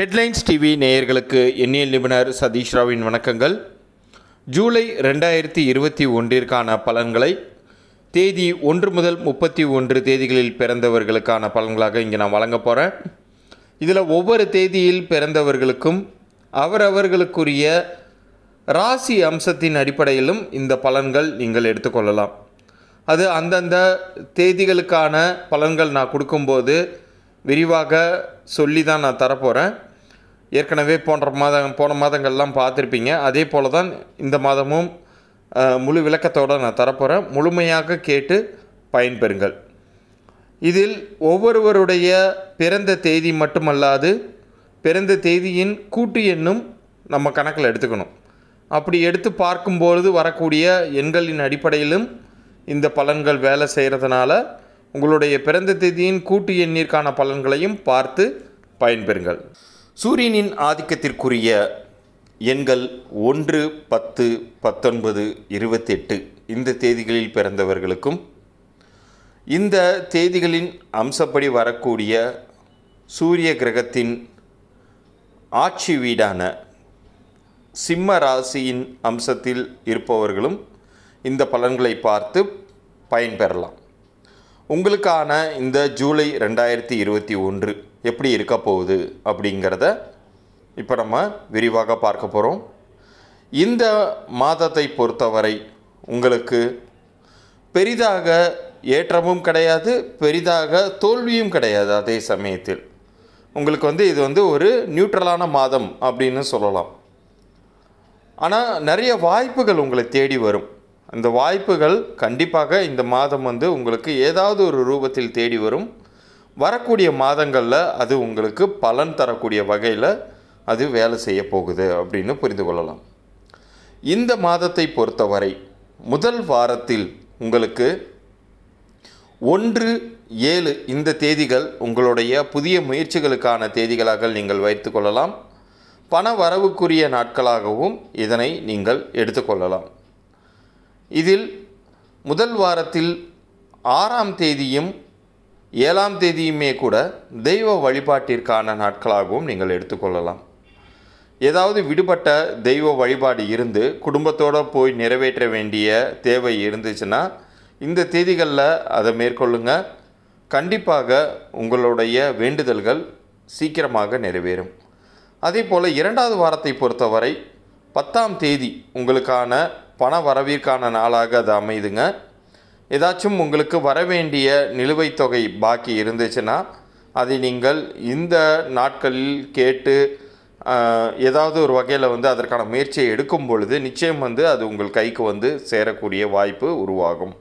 headlines TV நேயர்களுக்கு எண்ணியல் நிபுணர் சதீஷ் ராவின் வணக்கங்கள் ஜூலை ரெண்டாயிரத்தி இருபத்தி ஒன்றிற்கான பலன்களை தேதி ஒன்று முதல் முப்பத்தி ஒன்று தேதிகளில் பிறந்தவர்களுக்கான பலன்களாக இங்கே நான் வழங்க போகிறேன் இதில் ஒவ்வொரு தேதியில் பிறந்தவர்களுக்கும் அவரவர்களுக்குரிய ராசி அம்சத்தின் அடிப்படையிலும் இந்த பலன்கள் நீங்கள் எடுத்துக்கொள்ளலாம் அது அந்தந்த தேதிகளுக்கான பலன்கள் நான் கொடுக்கும்போது விரிவாக சொல்லி தான் நான் தரப்போகிறேன் ஏற்கனவே போன்ற மாதம் போன மாதங்கள்லாம் பார்த்துருப்பீங்க அதே போல் தான் இந்த மாதமும் முழு விளக்கத்தோடு நான் தரப்போகிறேன் முழுமையாக கேட்டு பயன்பெறுங்கள் இதில் ஒவ்வொருவருடைய பிறந்த தேதி மட்டுமல்லாது பிறந்த தேதியின் கூட்டு எண்ணும் நம்ம கணக்கில் எடுத்துக்கணும் அப்படி எடுத்து பார்க்கும்பொழுது வரக்கூடிய எண்களின் அடிப்படையிலும் இந்த பலன்கள் வேலை செய்கிறதுனால உங்களுடைய பிறந்த தேதியின் கூட்டு எண்ணிற்கான பலன்களையும் பார்த்து பயன்பெறுங்கள் சூரியனின் ஆதிக்கத்திற்குரிய எண்கள் ஒன்று பத்து பத்தொன்பது இருபத்தெட்டு இந்த தேதிகளில் பிறந்தவர்களுக்கும் இந்த தேதிகளின் அம்சப்படி வரக்கூடிய சூரிய கிரகத்தின் ஆட்சி வீடான சிம்ம ராசியின் அம்சத்தில் இருப்பவர்களும் இந்த பலன்களை பார்த்து பயன்பெறலாம் உங்களுக்கான இந்த ஜூலை ரெண்டாயிரத்தி இருபத்தி ஒன்று எப்படி இருக்க போகுது அப்படிங்கிறத இப்போ நம்ம விரிவாக பார்க்க போகிறோம் இந்த மாதத்தை பொறுத்தவரை உங்களுக்கு பெரிதாக ஏற்றமும் கிடையாது பெரிதாக தோல்வியும் கிடையாது அதே சமயத்தில் உங்களுக்கு வந்து இது வந்து ஒரு நியூட்ரலான மாதம் அப்படின்னு சொல்லலாம் ஆனால் நிறைய வாய்ப்புகள் உங்களை தேடி வரும் அந்த வாய்ப்புகள் கண்டிப்பாக இந்த மாதம் வந்து உங்களுக்கு ஏதாவது ஒரு ரூபத்தில் தேடி வரும் வரக்கூடிய மாதங்களில் அது உங்களுக்கு பலன் தரக்கூடிய வகையில் அது வேலை செய்ய போகுது அப்படின்னு புரிந்து கொள்ளலாம் இந்த மாதத்தை பொறுத்தவரை முதல் வாரத்தில் உங்களுக்கு ஒன்று ஏழு இந்த தேதிகள் உங்களுடைய புதிய முயற்சிகளுக்கான தேதிகளாக நீங்கள் வைத்து கொள்ளலாம் பண வரவுக்குரிய நாட்களாகவும் இதனை நீங்கள் எடுத்துக்கொள்ளலாம் இதில் முதல் வாரத்தில் ஆறாம் தேதியும் ஏழாம் தேதியுமே கூட தெய்வ வழிபாட்டிற்கான நாட்களாகவும் நீங்கள் எடுத்துக்கொள்ளலாம் ஏதாவது விடுபட்ட தெய்வ வழிபாடு இருந்து குடும்பத்தோடு போய் நிறைவேற்ற வேண்டிய தேவை இருந்துச்சுன்னா இந்த தேதிகளில் அதை மேற்கொள்ளுங்க கண்டிப்பாக உங்களுடைய வேண்டுதல்கள் சீக்கிரமாக நிறைவேறும் அதே போல் இரண்டாவது வாரத்தை பொறுத்தவரை பத்தாம் தேதி உங்களுக்கான பண வரவிற்கான நாளாக அது அமைதுங்க ஏதாச்சும் உங்களுக்கு வரவேண்டிய நிலுவைத் தொகை பாக்கி இருந்துச்சுன்னா அதை நீங்கள் இந்த நாட்களில் கேட்டு ஏதாவது ஒரு வகையில் வந்து அதற்கான முயற்சியை எடுக்கும் பொழுது நிச்சயம் வந்து அது உங்கள் கைக்கு வந்து சேரக்கூடிய வாய்ப்பு உருவாகும்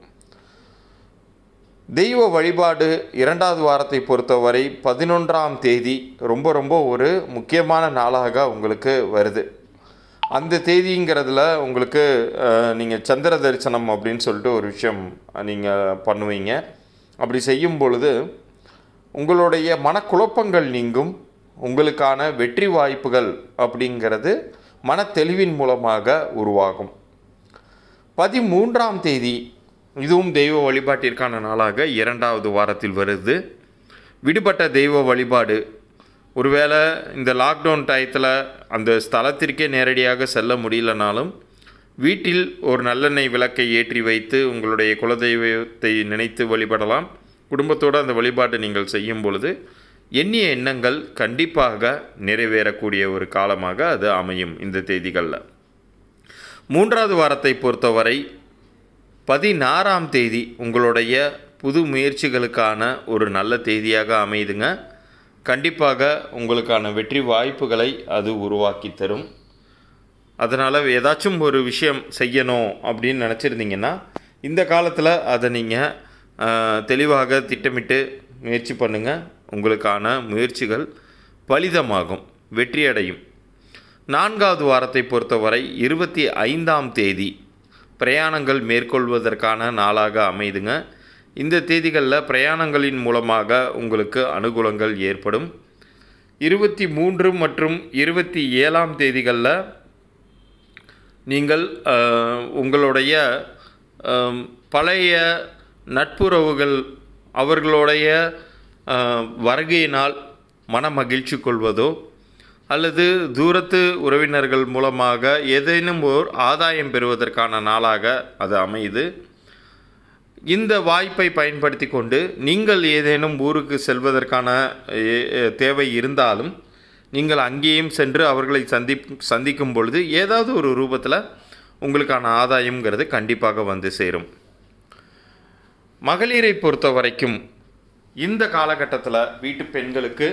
தெய்வ வழிபாடு இரண்டாவது வாரத்தை பொறுத்தவரை பதினொன்றாம் தேதி ரொம்ப ரொம்ப ஒரு முக்கியமான நாளாக உங்களுக்கு வருது அந்த தேதிங்கிறதுல உங்களுக்கு நீங்கள் சந்திர தரிசனம் அப்படின்னு சொல்லிட்டு ஒரு விஷயம் நீங்கள் பண்ணுவீங்க அப்படி செய்யும் பொழுது உங்களுடைய மனக்குழப்பங்கள் நீங்கும் உங்களுக்கான வெற்றி வாய்ப்புகள் அப்படிங்கிறது மன தெளிவின் மூலமாக உருவாகும் பதிமூன்றாம் தேதி இதுவும் தெய்வ வழிபாட்டிற்கான நாளாக இரண்டாவது வாரத்தில் வருது விடுபட்ட தெய்வ வழிபாடு ஒருவேளை இந்த லாக்டவுன் டயத்தில் அந்த ஸ்தலத்திற்கே நேரடியாக செல்ல முடியலனாலும் வீட்டில் ஒரு நல்லெண்ணெய் விளக்கை ஏற்றி வைத்து உங்களுடைய குலதெய்வத்தை நினைத்து வழிபடலாம் குடும்பத்தோடு அந்த வழிபாட்டை நீங்கள் செய்யும் பொழுது எண்ணிய எண்ணங்கள் கண்டிப்பாக நிறைவேறக்கூடிய ஒரு காலமாக அது அமையும் இந்த தேதிகளில் மூன்றாவது வாரத்தை பொறுத்தவரை பதினாறாம் தேதி உங்களுடைய புது முயற்சிகளுக்கான ஒரு நல்ல தேதியாக அமையுதுங்க கண்டிப்பாக உங்களுக்கான வெற்றி வாய்ப்புகளை அது உருவாக்கி தரும் அதனால் ஏதாச்சும் ஒரு விஷயம் செய்யணும் அப்படின்னு நினச்சிருந்தீங்கன்னா இந்த காலத்தில் அதை நீங்கள் தெளிவாக திட்டமிட்டு முயற்சி பண்ணுங்கள் உங்களுக்கான முயற்சிகள் பலிதமாகும் வெற்றியடையும் நான்காவது வாரத்தை பொறுத்தவரை இருபத்தி ஐந்தாம் தேதி பிரயாணங்கள் மேற்கொள்வதற்கான நாளாக அமைதுங்க இந்த தேதிகளில் பிரயாணங்களின் மூலமாக உங்களுக்கு அனுகூலங்கள் ஏற்படும் இருபத்தி மூன்று மற்றும் இருபத்தி ஏழாம் தேதிகளில் நீங்கள் உங்களுடைய பழைய நட்புறவுகள் அவர்களுடைய வருகையினால் மன மகிழ்ச்சி கொள்வதோ அல்லது தூரத்து உறவினர்கள் மூலமாக ஏதேனும் ஓர் ஆதாயம் பெறுவதற்கான நாளாக அது அமையுது இந்த வாய்ப்பை பயன்படுத்தி கொண்டு நீங்கள் ஏதேனும் ஊருக்கு செல்வதற்கான தேவை இருந்தாலும் நீங்கள் அங்கேயும் சென்று அவர்களை சந்தி சந்திக்கும் பொழுது ஏதாவது ஒரு ரூபத்தில் உங்களுக்கான ஆதாயம்ங்கிறது கண்டிப்பாக வந்து சேரும் மகளிரை பொறுத்த வரைக்கும் இந்த காலகட்டத்தில் வீட்டு பெண்களுக்கு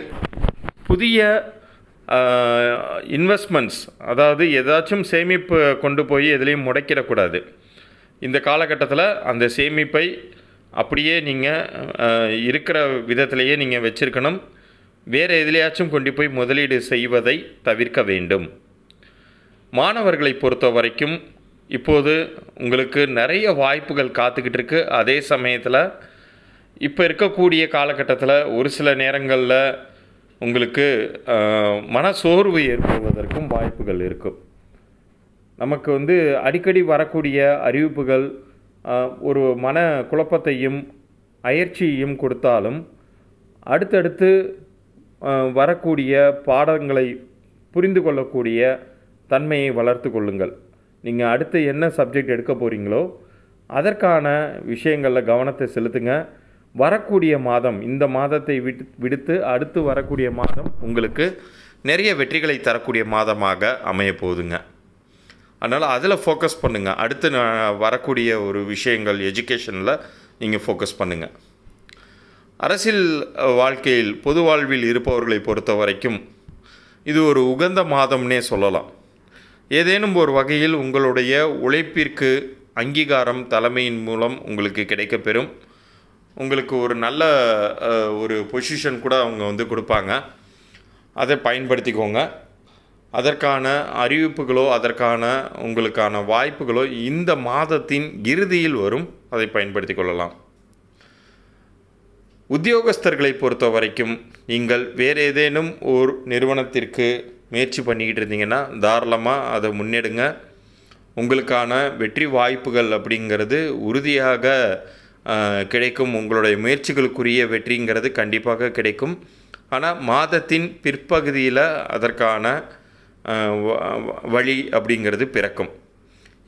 புதிய இன்வெஸ்ட்மெண்ட்ஸ் அதாவது ஏதாச்சும் சேமிப்பு கொண்டு போய் எதுலேயும் முடைக்கிடக்கூடாது இந்த காலகட்டத்தில் அந்த சேமிப்பை அப்படியே நீங்கள் இருக்கிற விதத்திலேயே நீங்கள் வச்சுருக்கணும் வேறு எதிலையாச்சும் கொண்டு போய் முதலீடு செய்வதை தவிர்க்க வேண்டும் மாணவர்களை பொறுத்த வரைக்கும் இப்போது உங்களுக்கு நிறைய வாய்ப்புகள் காத்துக்கிட்டு இருக்கு அதே சமயத்தில் இப்போ இருக்கக்கூடிய காலகட்டத்தில் ஒரு சில நேரங்களில் உங்களுக்கு மனசோர்வு ஏற்படுவதற்கும் வாய்ப்புகள் இருக்கும் நமக்கு வந்து அடிக்கடி வரக்கூடிய அறிவிப்புகள் ஒரு மன குழப்பத்தையும் அயற்சியையும் கொடுத்தாலும் அடுத்தடுத்து வரக்கூடிய பாடங்களை புரிந்து கொள்ளக்கூடிய தன்மையை வளர்த்து கொள்ளுங்கள் நீங்கள் அடுத்து என்ன சப்ஜெக்ட் எடுக்க போகிறீங்களோ அதற்கான விஷயங்களில் கவனத்தை செலுத்துங்க வரக்கூடிய மாதம் இந்த மாதத்தை விட்டு விடுத்து அடுத்து வரக்கூடிய மாதம் உங்களுக்கு நிறைய வெற்றிகளை தரக்கூடிய மாதமாக அமைய போகுதுங்க அதனால் அதில் ஃபோக்கஸ் பண்ணுங்கள் அடுத்து நான் வரக்கூடிய ஒரு விஷயங்கள் எஜுகேஷனில் நீங்கள் ஃபோக்கஸ் பண்ணுங்கள் அரசியல் வாழ்க்கையில் பொது வாழ்வில் இருப்பவர்களை பொறுத்த வரைக்கும் இது ஒரு உகந்த மாதம்னே சொல்லலாம் ஏதேனும் ஒரு வகையில் உங்களுடைய உழைப்பிற்கு அங்கீகாரம் தலைமையின் மூலம் உங்களுக்கு கிடைக்கப்பெறும் உங்களுக்கு ஒரு நல்ல ஒரு பொசிஷன் கூட அவங்க வந்து கொடுப்பாங்க அதை பயன்படுத்திக்கோங்க அதற்கான அறிவிப்புகளோ அதற்கான உங்களுக்கான வாய்ப்புகளோ இந்த மாதத்தின் இறுதியில் வரும் அதை பயன்படுத்தி கொள்ளலாம் உத்தியோகஸ்தர்களை பொறுத்த வரைக்கும் நீங்கள் வேறு ஏதேனும் ஒரு நிறுவனத்திற்கு முயற்சி பண்ணிக்கிட்டு இருந்தீங்கன்னா தாராளமாக அதை முன்னெடுங்க உங்களுக்கான வெற்றி வாய்ப்புகள் அப்படிங்கிறது உறுதியாக கிடைக்கும் உங்களுடைய முயற்சிகளுக்குரிய வெற்றிங்கிறது கண்டிப்பாக கிடைக்கும் ஆனால் மாதத்தின் பிற்பகுதியில் அதற்கான வழி அப்படிங்கிறது பிறக்கும்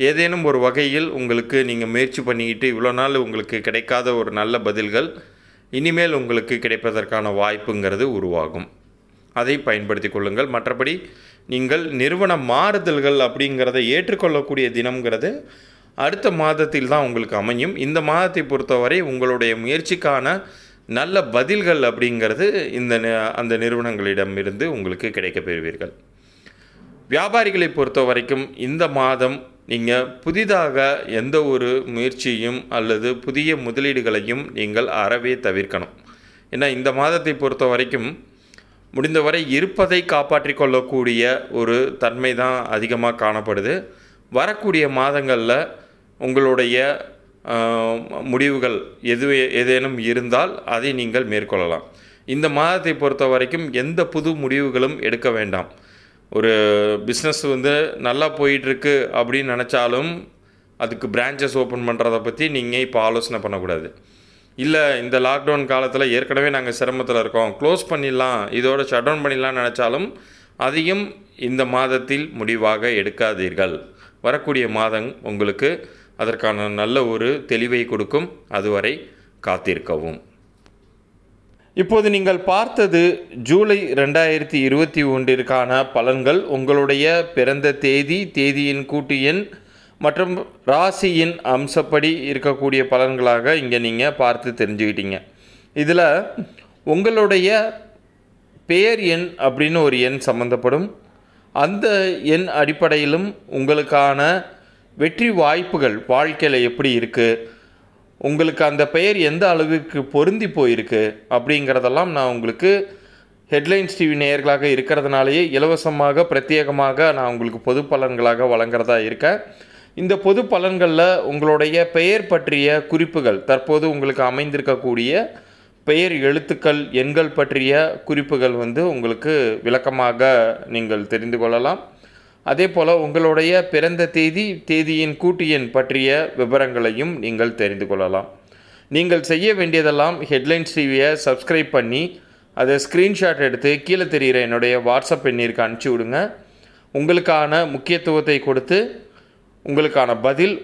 ஏதேனும் ஒரு வகையில் உங்களுக்கு நீங்கள் முயற்சி பண்ணிக்கிட்டு இவ்வளோ நாள் உங்களுக்கு கிடைக்காத ஒரு நல்ல பதில்கள் இனிமேல் உங்களுக்கு கிடைப்பதற்கான வாய்ப்புங்கிறது உருவாகும் அதை பயன்படுத்தி கொள்ளுங்கள் மற்றபடி நீங்கள் நிறுவன மாறுதல்கள் அப்படிங்கிறத ஏற்றுக்கொள்ளக்கூடிய தினம்ங்கிறது அடுத்த மாதத்தில் தான் உங்களுக்கு அமையும் இந்த மாதத்தை பொறுத்தவரை உங்களுடைய முயற்சிக்கான நல்ல பதில்கள் அப்படிங்கிறது இந்த அந்த நிறுவனங்களிடமிருந்து உங்களுக்கு கிடைக்கப்பெறுவீர்கள் பெறுவீர்கள் வியாபாரிகளை பொறுத்த வரைக்கும் இந்த மாதம் நீங்கள் புதிதாக எந்த ஒரு முயற்சியும் அல்லது புதிய முதலீடுகளையும் நீங்கள் அறவே தவிர்க்கணும் ஏன்னா இந்த மாதத்தை பொறுத்த வரைக்கும் முடிந்தவரை இருப்பதை காப்பாற்றி கொள்ளக்கூடிய ஒரு தன்மை தான் அதிகமாக காணப்படுது வரக்கூடிய மாதங்களில் உங்களுடைய முடிவுகள் எது ஏதேனும் இருந்தால் அதை நீங்கள் மேற்கொள்ளலாம் இந்த மாதத்தை பொறுத்த வரைக்கும் எந்த புது முடிவுகளும் எடுக்க வேண்டாம் ஒரு பிஸ்னஸ் வந்து நல்லா போயிட்டுருக்கு அப்படின்னு நினச்சாலும் அதுக்கு பிரான்ச்சஸ் ஓப்பன் பண்ணுறதை பற்றி நீங்கள் இப்போ ஆலோசனை பண்ணக்கூடாது இல்லை இந்த லாக்டவுன் காலத்தில் ஏற்கனவே நாங்கள் சிரமத்தில் இருக்கோம் க்ளோஸ் பண்ணிடலாம் இதோட ஷட் டவுன் பண்ணிடலாம் நினச்சாலும் அதையும் இந்த மாதத்தில் முடிவாக எடுக்காதீர்கள் வரக்கூடிய மாதம் உங்களுக்கு அதற்கான நல்ல ஒரு தெளிவை கொடுக்கும் அதுவரை காத்திருக்கவும் இப்போது நீங்கள் பார்த்தது ஜூலை ரெண்டாயிரத்தி இருபத்தி ஒன்றிற்கான பலன்கள் உங்களுடைய பிறந்த தேதி தேதியின் கூட்டு எண் மற்றும் ராசியின் அம்சப்படி இருக்கக்கூடிய பலன்களாக இங்கே நீங்கள் பார்த்து தெரிஞ்சுக்கிட்டீங்க இதில் உங்களுடைய பெயர் எண் அப்படின்னு ஒரு எண் சம்மந்தப்படும் அந்த எண் அடிப்படையிலும் உங்களுக்கான வெற்றி வாய்ப்புகள் வாழ்க்கையில் எப்படி இருக்குது உங்களுக்கு அந்த பெயர் எந்த அளவுக்கு பொருந்தி போயிருக்கு அப்படிங்கிறதெல்லாம் நான் உங்களுக்கு ஹெட்லைன்ஸ் டிவி நேயர்களாக இருக்கிறதுனாலேயே இலவசமாக பிரத்யேகமாக நான் உங்களுக்கு பொது பலன்களாக வழங்குறதா இருக்கேன் இந்த பொது பலன்களில் உங்களுடைய பெயர் பற்றிய குறிப்புகள் தற்போது உங்களுக்கு அமைந்திருக்கக்கூடிய பெயர் எழுத்துக்கள் எண்கள் பற்றிய குறிப்புகள் வந்து உங்களுக்கு விளக்கமாக நீங்கள் தெரிந்து கொள்ளலாம் அதே போல் உங்களுடைய பிறந்த தேதி தேதியின் கூட்டு எண் பற்றிய விவரங்களையும் நீங்கள் தெரிந்து கொள்ளலாம் நீங்கள் செய்ய வேண்டியதெல்லாம் ஹெட்லைன்ஸ் டிவியை சப்ஸ்கிரைப் பண்ணி அதை ஸ்க்ரீன்ஷாட் எடுத்து கீழே தெரிகிற என்னுடைய வாட்ஸ்அப் எண்ணிற்கு அனுப்பிச்சி விடுங்க உங்களுக்கான முக்கியத்துவத்தை கொடுத்து உங்களுக்கான பதில்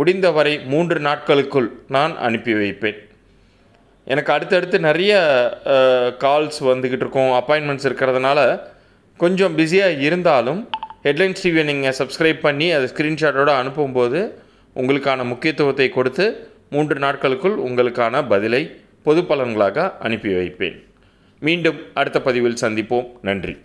முடிந்தவரை மூன்று நாட்களுக்குள் நான் அனுப்பி வைப்பேன் எனக்கு அடுத்தடுத்து நிறைய கால்ஸ் வந்துக்கிட்டு இருக்கும் அப்பாயின்மெண்ட்ஸ் இருக்கிறதுனால கொஞ்சம் பிஸியாக இருந்தாலும் ஹெட்லைன்ஸ் டிவியை நீங்கள் சப்ஸ்கிரைப் பண்ணி அதை ஸ்க்ரீன்ஷாட்டோடு அனுப்பும்போது உங்களுக்கான முக்கியத்துவத்தை கொடுத்து மூன்று நாட்களுக்குள் உங்களுக்கான பதிலை பொது பலன்களாக அனுப்பி வைப்பேன் மீண்டும் அடுத்த பதிவில் சந்திப்போம் நன்றி